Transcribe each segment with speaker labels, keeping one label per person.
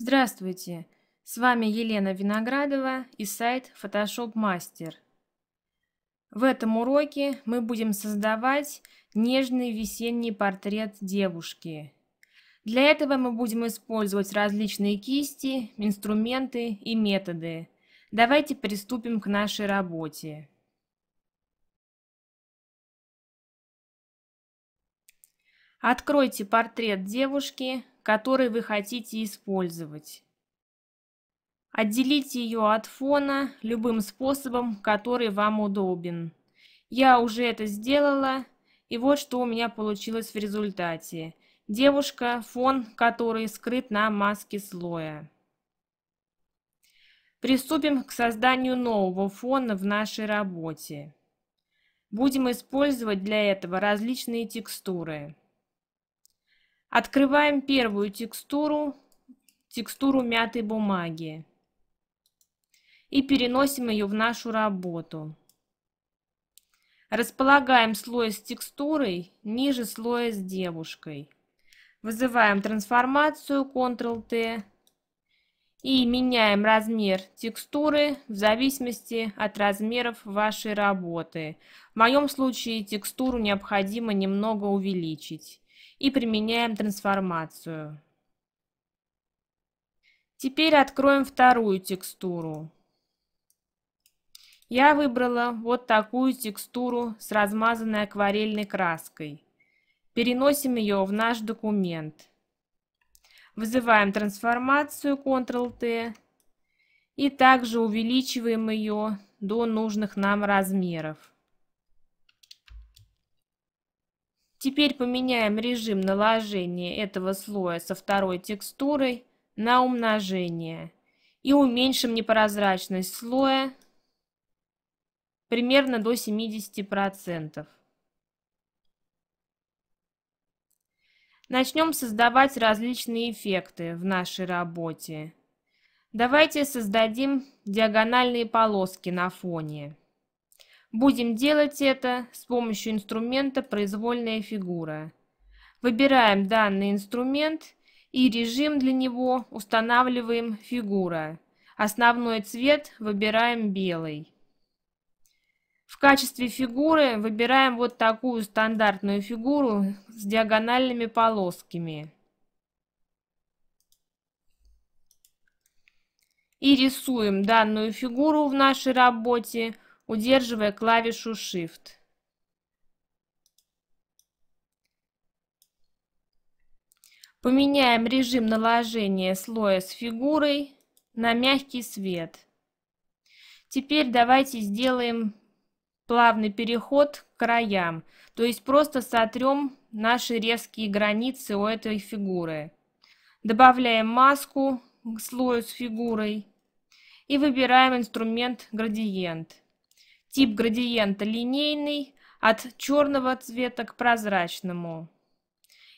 Speaker 1: Здравствуйте! С вами Елена Виноградова и сайт Photoshop Master. В этом уроке мы будем создавать нежный весенний портрет девушки. Для этого мы будем использовать различные кисти, инструменты и методы. Давайте приступим к нашей работе. Откройте портрет девушки который вы хотите использовать. Отделите ее от фона любым способом, который вам удобен. Я уже это сделала, и вот что у меня получилось в результате. Девушка, фон, который скрыт на маске слоя. Приступим к созданию нового фона в нашей работе. Будем использовать для этого различные текстуры. Открываем первую текстуру, текстуру мятой бумаги. И переносим ее в нашу работу. Располагаем слой с текстурой ниже слоя с девушкой. Вызываем трансформацию Ctrl-T и меняем размер текстуры в зависимости от размеров вашей работы. В моем случае текстуру необходимо немного увеличить и применяем трансформацию. Теперь откроем вторую текстуру. Я выбрала вот такую текстуру с размазанной акварельной краской. Переносим ее в наш документ. Вызываем трансформацию Ctrl-T и также увеличиваем ее до нужных нам размеров. Теперь поменяем режим наложения этого слоя со второй текстурой на умножение и уменьшим непрозрачность слоя примерно до 70%. Начнем создавать различные эффекты в нашей работе. Давайте создадим диагональные полоски на фоне. Будем делать это с помощью инструмента «Произвольная фигура». Выбираем данный инструмент и режим для него устанавливаем «Фигура». Основной цвет выбираем белый. В качестве фигуры выбираем вот такую стандартную фигуру с диагональными полосками. И рисуем данную фигуру в нашей работе – удерживая клавишу Shift. Поменяем режим наложения слоя с фигурой на мягкий свет. Теперь давайте сделаем плавный переход к краям, то есть просто сотрем наши резкие границы у этой фигуры. Добавляем маску к слою с фигурой и выбираем инструмент «Градиент». Тип градиента линейный, от черного цвета к прозрачному.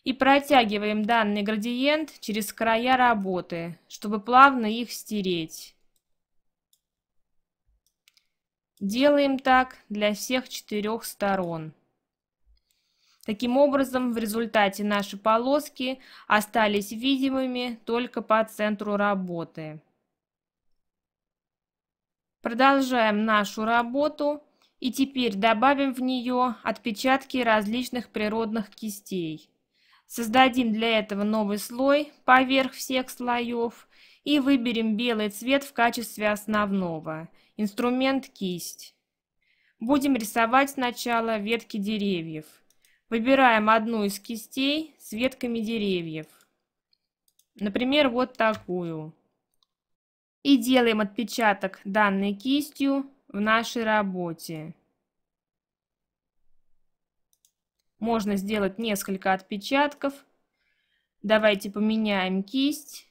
Speaker 1: И протягиваем данный градиент через края работы, чтобы плавно их стереть. Делаем так для всех четырех сторон. Таким образом, в результате наши полоски остались видимыми только по центру работы. Продолжаем нашу работу и теперь добавим в нее отпечатки различных природных кистей. Создадим для этого новый слой поверх всех слоев и выберем белый цвет в качестве основного. Инструмент кисть. Будем рисовать сначала ветки деревьев. Выбираем одну из кистей с ветками деревьев. Например, вот такую и делаем отпечаток данной кистью в нашей работе. Можно сделать несколько отпечатков. Давайте поменяем кисть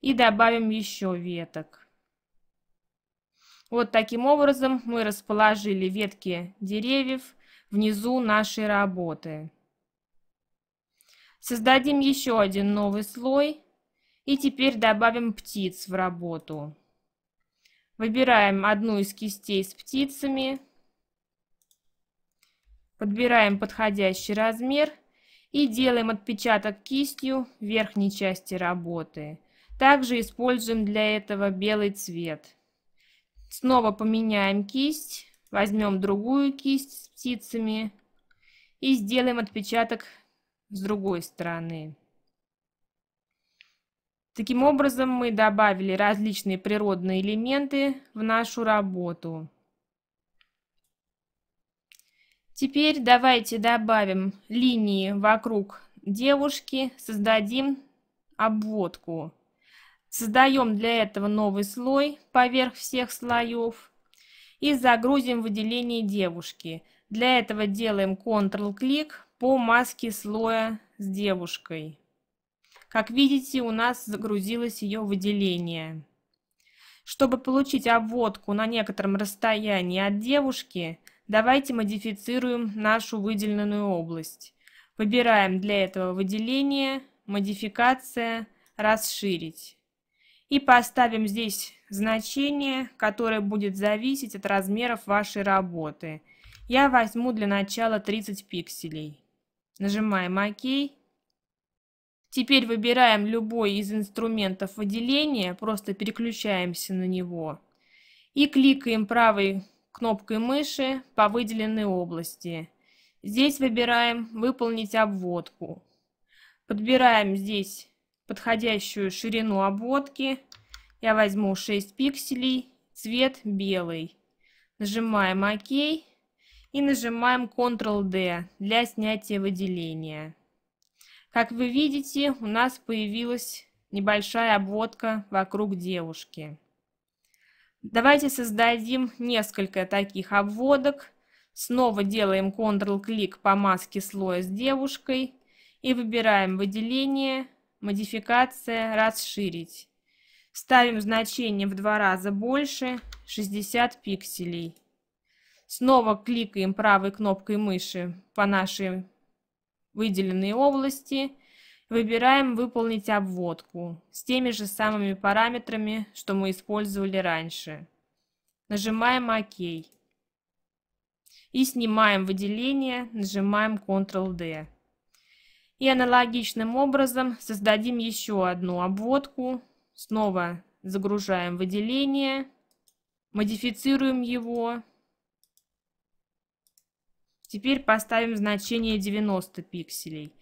Speaker 1: и добавим еще веток. Вот таким образом мы расположили ветки деревьев внизу нашей работы. Создадим еще один новый слой – и теперь добавим птиц в работу. Выбираем одну из кистей с птицами. Подбираем подходящий размер и делаем отпечаток кистью в верхней части работы. Также используем для этого белый цвет. Снова поменяем кисть, возьмем другую кисть с птицами и сделаем отпечаток с другой стороны. Таким образом, мы добавили различные природные элементы в нашу работу. Теперь давайте добавим линии вокруг девушки, создадим обводку. Создаем для этого новый слой поверх всех слоев и загрузим выделение девушки. Для этого делаем Ctrl-клик по маске слоя с девушкой. Как видите, у нас загрузилось ее выделение. Чтобы получить обводку на некотором расстоянии от девушки, давайте модифицируем нашу выделенную область. Выбираем для этого выделение, модификация, расширить. И поставим здесь значение, которое будет зависеть от размеров вашей работы. Я возьму для начала 30 пикселей. Нажимаем ОК. Теперь выбираем любой из инструментов выделения, просто переключаемся на него и кликаем правой кнопкой мыши по выделенной области. Здесь выбираем «Выполнить обводку». Подбираем здесь подходящую ширину обводки. Я возьму 6 пикселей, цвет белый. Нажимаем «Ок» и нажимаем «Ctrl-D» для снятия выделения. Как вы видите, у нас появилась небольшая обводка вокруг девушки. Давайте создадим несколько таких обводок. Снова делаем Ctrl-клик по маске слоя с девушкой и выбираем выделение, модификация, расширить. Ставим значение в два раза больше, 60 пикселей. Снова кликаем правой кнопкой мыши по нашей выделенные области. Выбираем «Выполнить обводку» с теми же самыми параметрами, что мы использовали раньше. Нажимаем «Ок». И снимаем выделение, нажимаем «Ctrl-D». И аналогичным образом создадим еще одну обводку. Снова загружаем выделение, модифицируем его. Теперь поставим значение 90 пикселей.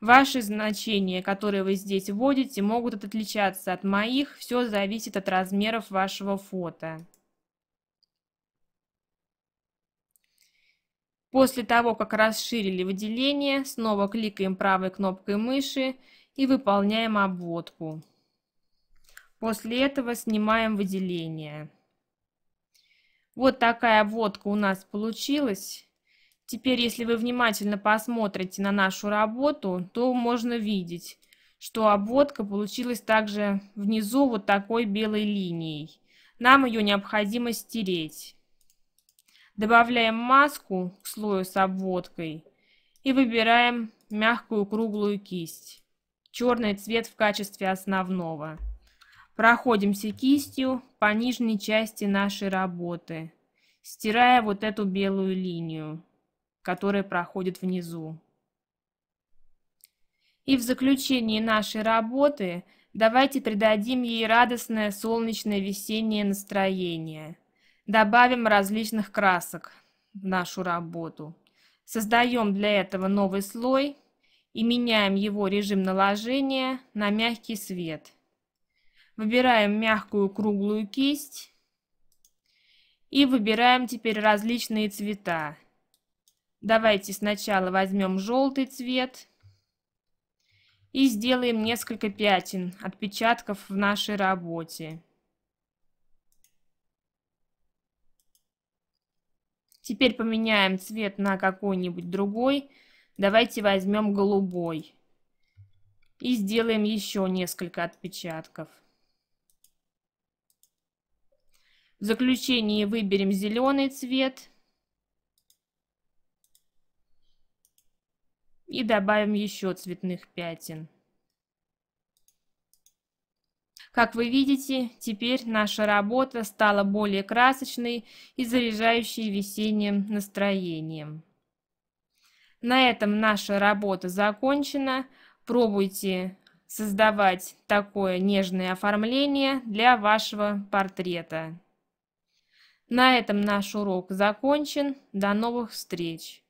Speaker 1: Ваши значения, которые вы здесь вводите, могут отличаться от моих. Все зависит от размеров вашего фото. После того, как расширили выделение, снова кликаем правой кнопкой мыши и выполняем обводку. После этого снимаем выделение. Вот такая обводка у нас получилась. Теперь, если вы внимательно посмотрите на нашу работу, то можно видеть, что обводка получилась также внизу вот такой белой линией. Нам ее необходимо стереть. Добавляем маску к слою с обводкой и выбираем мягкую круглую кисть. Черный цвет в качестве основного. Проходимся кистью по нижней части нашей работы, стирая вот эту белую линию которая проходит внизу. И в заключении нашей работы давайте придадим ей радостное солнечное весеннее настроение. Добавим различных красок в нашу работу. Создаем для этого новый слой и меняем его режим наложения на мягкий свет. Выбираем мягкую круглую кисть и выбираем теперь различные цвета. Давайте сначала возьмем желтый цвет и сделаем несколько пятен отпечатков в нашей работе. Теперь поменяем цвет на какой-нибудь другой. Давайте возьмем голубой. И сделаем еще несколько отпечатков. В заключении выберем зеленый цвет. И добавим еще цветных пятен. Как вы видите, теперь наша работа стала более красочной и заряжающей весенним настроением. На этом наша работа закончена. Пробуйте создавать такое нежное оформление для вашего портрета. На этом наш урок закончен. До новых встреч!